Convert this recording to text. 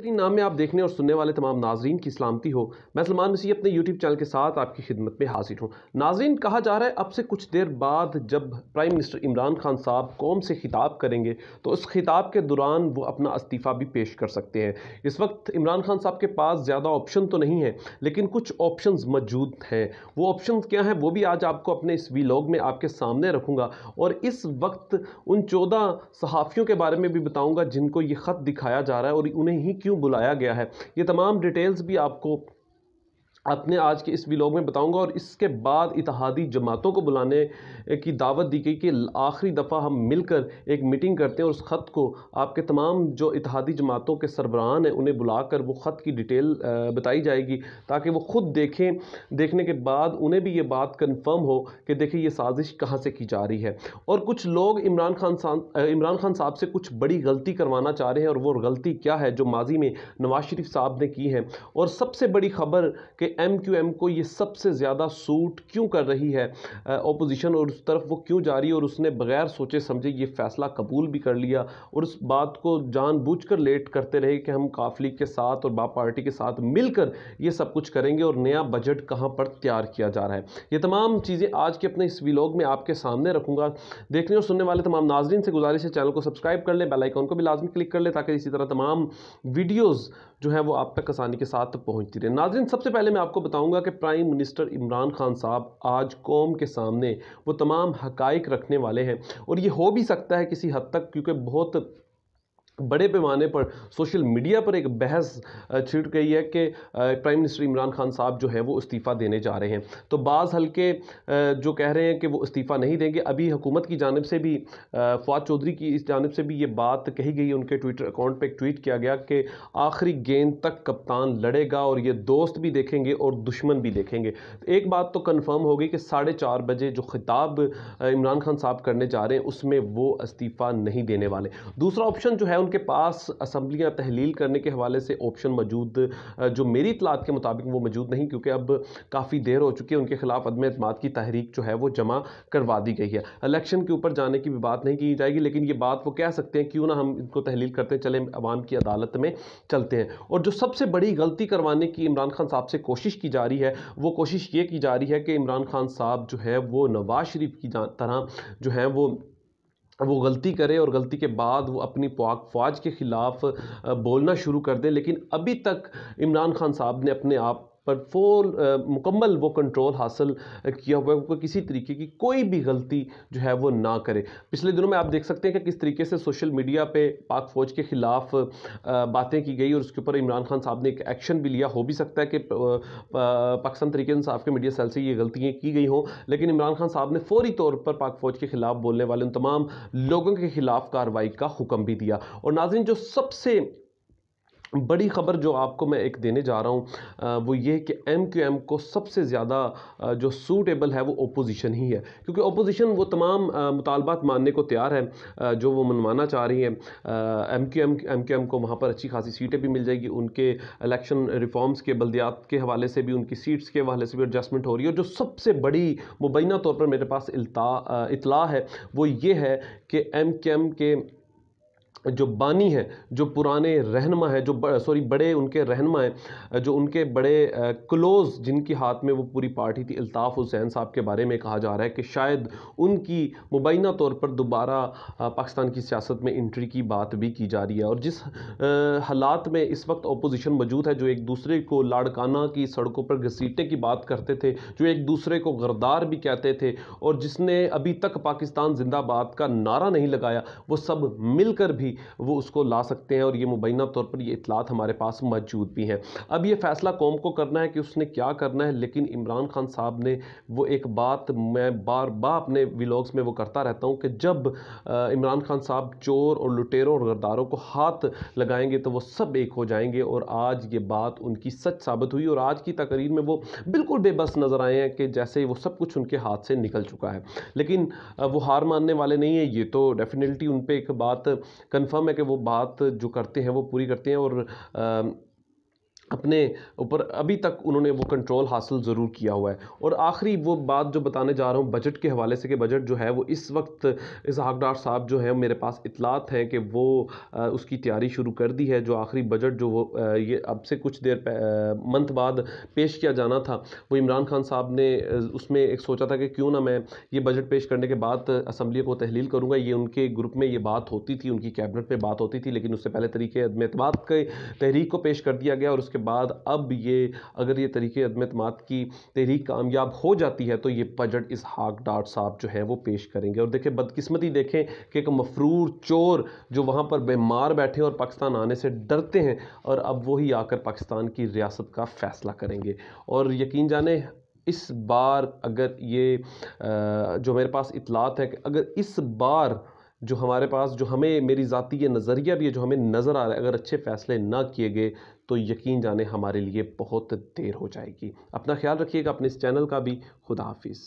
बेहतरीन नाम में आप देखने और सुनने वाले तमाम नाजरन की सलामती हो मैं सलमान मसीह अपने यूट्यूब चैनल के साथ आपकी खिदमत में हाजिर हूँ नाजरन कहा जा रहा है अब से कुछ देर बाद जब प्राइम मिनिस्टर इमरान खान साहब कौम से खिताब करेंगे तो उस खिताब के दौरान वो अपना इस्तीफ़ा भी पेश कर सकते हैं इस वक्त इमरान खान साहब के पास ज़्यादा ऑप्शन तो नहीं है लेकिन कुछ ऑप्शन मौजूद हैं वो ऑप्शन क्या हैं वो भी आज आपको अपने इस वीलॉग में आपके सामने रखूँगा और इस वक्त उन चौदह सहाफ़ियों के बारे में भी बताऊँगा जिनको ये ख़त दिखाया जा रहा है और उन्हें ही क्यों बुलाया गया है ये तमाम डिटेल्स भी आपको अपने आज के इस विलोग में बताऊंगा और इसके बाद इतिहादी जमातों को बुलाने की दावत दी गई कि आखिरी दफ़ा हम मिलकर एक मीटिंग करते हैं और उस ख़त को आपके तमाम जो इतिहादी जमातों के सरबराहान हैं उन्हें बुलाकर वो ख़त की डिटेल बताई जाएगी ताकि वो ख़ुद देखें देखने के बाद उन्हें भी ये बात कन्फर्म हो कि देखिए ये साजिश कहाँ से की जा रही है और कुछ लोग इमरान खान साहब इमरान खान साहब से कुछ बड़ी गलती करवाना चाह रहे हैं और वो गलती क्या है जो माजी में नवाज़ शरीफ साहब ने की है और सबसे बड़ी खबर के एम क्यू एम को ये सबसे ज़्यादा सूट क्यों कर रही है ओपोजिशन और उस तरफ वो क्यों जा रही है और उसने बगैर सोचे समझे ये फैसला कबूल भी कर लिया और उस बात को जानबूझकर लेट करते रहे कि हम काफली के साथ और बाप पार्टी के साथ मिलकर ये सब कुछ करेंगे और नया बजट कहाँ पर तैयार किया जा रहा है ये तमाम चीज़ें आज के अपने इस वीलॉग में आपके सामने रखूँगा देखने और सुनने वाले तमाम नाजरन से गुजारिश है चैनल को सब्सक्राइब कर लें बेलाइकॉन को भी लाजमी क्लिक कर लें ताकि इसी तरह तमाम वीडियोज़ जो है वो आप तक आसानी के साथ पहुँचती रहे नाजरन सबसे पहले मैं आपको बताऊंगा कि प्राइम मिनिस्टर इमरान खान साहब आज कौम के सामने वो तमाम हकाइक रखने वाले हैं और ये हो भी सकता है किसी हद तक क्योंकि बहुत बड़े पैमाने पर सोशल मीडिया पर एक बहस छिड़ गई है कि प्राइम मिनिस्टर इमरान खान साहब जो हैं वो इस्तीफ़ा देने जा रहे हैं तो बाज़ हल्के जो कह रहे हैं कि वो इस्तीफ़ा नहीं देंगे अभी हुकूमत की जानब से भी फवाद चौधरी की इस जानब से भी ये बात कही गई उनके ट्विटर अकाउंट पर ट्वीट किया गया कि आखिरी गेंद तक कप्तान लड़ेगा और ये दोस्त भी देखेंगे और दुश्मन भी देखेंगे एक बात तो कन्फर्म हो गई कि साढ़े चार बजे जो खिताब इमरान खान साहब करने जा रहे हैं उसमें वो इस्तीफ़ा नहीं देने वाले दूसरा ऑप्शन जो है उनके पास असम्बली या तहलील करने के हवाले से ऑप्शन मौजूद जो मेरी इतलात के मुताबिक वो मौजूद नहीं क्योंकि अब काफ़ी देर हो चुकी है उनके खिलाफ अदम अतमाद की तहरीक जो है वो जमा करवा दी गई है इलेक्शन के ऊपर जाने की भी बात नहीं की जाएगी लेकिन ये बात वो कह सकते हैं क्यों ना हम इनको तहलील करते चले अवाम की अदालत में चलते हैं और जो सबसे बड़ी गलती करवाने की इमरान खान साहब से कोशिश की जा रही है वो कोशिश ये की जा रही है कि इमरान खान साहब जो है वो नवाज शरीफ की तरह जो है वो वो गलती करे और गलती के बाद वो अपनी पाक फ़ौज के ख़िलाफ़ बोलना शुरू कर दे लेकिन अभी तक इमरान खान साहब ने अपने आप पर फुल मुकम्मल वो कंट्रोल हासिल किया हुआ है किसी तरीके की कोई भी गलती जो है वो ना करे पिछले दिनों में आप देख सकते हैं कि किस तरीके से सोशल मीडिया पे पाक फ़ौज के ख़िलाफ़ बातें की गई और उसके ऊपर इमरान खान साहब ने एक एक्शन भी लिया हो भी सकता है कि पाकिस्तान तरीके साहब के मीडिया सेल से ये गलतियाँ की गई हों लेकिन इमरान खान साहब ने फौरी तौर पर पाक फ़ौज के ख़िलाफ़ बोलने वाले उन तमाम लोगों के ख़िलाफ़ कार्रवाई का हुक्म भी दिया और नाजिन जो सबसे बड़ी ख़बर जो आपको मैं एक देने जा रहा हूँ वो ये कि एम क्यू एम को सबसे ज़्यादा जो सूटेबल है वो अपोजिशन ही है क्योंकि अपोजिशन वो तमाम मुतालबात मानने को तैयार है जो वो मनवाना चाह रही है M Q M M Q M को वहाँ पर अच्छी खासी सीटें भी मिल जाएगी उनके इलेक्शन रिफॉर्म्स के बल्दियात के हवाले से भी उनकी सीट्स के हवाले से भी एडजस्टमेंट हो रही है और जो सबसे बड़ी मुबैना तौर पर मेरे पास इतला है वो ये है कि एम क्यू एम के जो बानी है जो पुराने रहनमा हैं जो सॉरी बड़े उनके रहनमा हैं जो उनके बड़े क्लोज़ जिनके हाथ में वो पूरी पार्टी थी अल्ताफ़ हुसैन साहब के बारे में कहा जा रहा है कि शायद उनकी मुबैना तौर पर दोबारा पाकिस्तान की सियासत में इंट्री की बात भी की जा रही है और जिस हालात में इस वक्त अपोजिशन मौजूद है जो एक दूसरे को लाड़काना की सड़कों पर घसीटे की बात करते थे जो एक दूसरे को गर्दार भी कहते थे और जिसने अभी तक पाकिस्तान जिंदाबाद का नारा नहीं लगाया वो सब मिलकर भी वो उसको ला सकते हैं और ये मुबैना तौर पर ये इतलात हमारे पास मौजूद भी हैं अब ये फ़ैसला कौम को करना है कि उसने क्या करना है लेकिन इमरान खान साहब ने वो एक बात मैं बार बार अपने विलॉग्स में वो करता रहता हूँ कि जब इमरान खान साहब चोर और लुटेरों और गद्दारों को हाथ लगाएंगे तो वो सब एक हो जाएंगे और आज ये बात उनकी सच साबित हुई और आज की तकरीर में वो बिल्कुल बेबस नज़र आए हैं कि जैसे वो सब कुछ उनके हाथ से निकल चुका है लेकिन वो हार मानने वाले नहीं है ये तो डेफिनेटली उन पर एक बात कन्फर्म कंफर्म है कि वो बात जो करते हैं वो पूरी करते हैं और अपने ऊपर अभी तक उन्होंने वो कंट्रोल हासिल ज़रूर किया हुआ है और आखिरी वो बात जो बताने जा रहा हूँ बजट के हवाले से कि बजट जो है वो इस वक्त इस डार साहब जो है मेरे पास इतलात हैं कि वो आ, उसकी तैयारी शुरू कर दी है जो आखिरी बजट जो वो आ, ये अब से कुछ देर मंथ बाद पेश किया जाना था वो इमरान खान साहब ने उसमें एक सोचा था कि क्यों ना मैं ये बजट पेश करने के बाद असम्बली को तहलील करूँगा ये उनके ग्रुप में ये बात होती थी उनकी कैबिनेट में बात होती थी लेकिन उससे पहले तरीके अदम के तहरीक को पेश कर दिया गया और उसके के बाद अब ये अगर ये तरीके अदमतमात की तहरीक कामयाब हो जाती है तो ये बजट इस हाक डाट साहब जो है वो पेश करेंगे और देखें बदकस्मती देखें कि एक मफरूर चोर जो वहाँ पर बीमार बैठे और पाकिस्तान आने से डरते हैं और अब वही आकर पाकिस्तान की रियासत का फ़ैसला करेंगे और यकीन जाने इस बार अगर ये जो मेरे पास इतलात है कि अगर इस बार जो हमारे पास जो हमें मेरी ज़ाती ये नज़रिया भी है जो हमें नज़र आ रहा है अगर अच्छे फ़ैसले ना किए गए तो यकीन जाने हमारे लिए बहुत देर हो जाएगी अपना ख्याल रखिएगा अपने इस चैनल का भी खुदा हाफिज़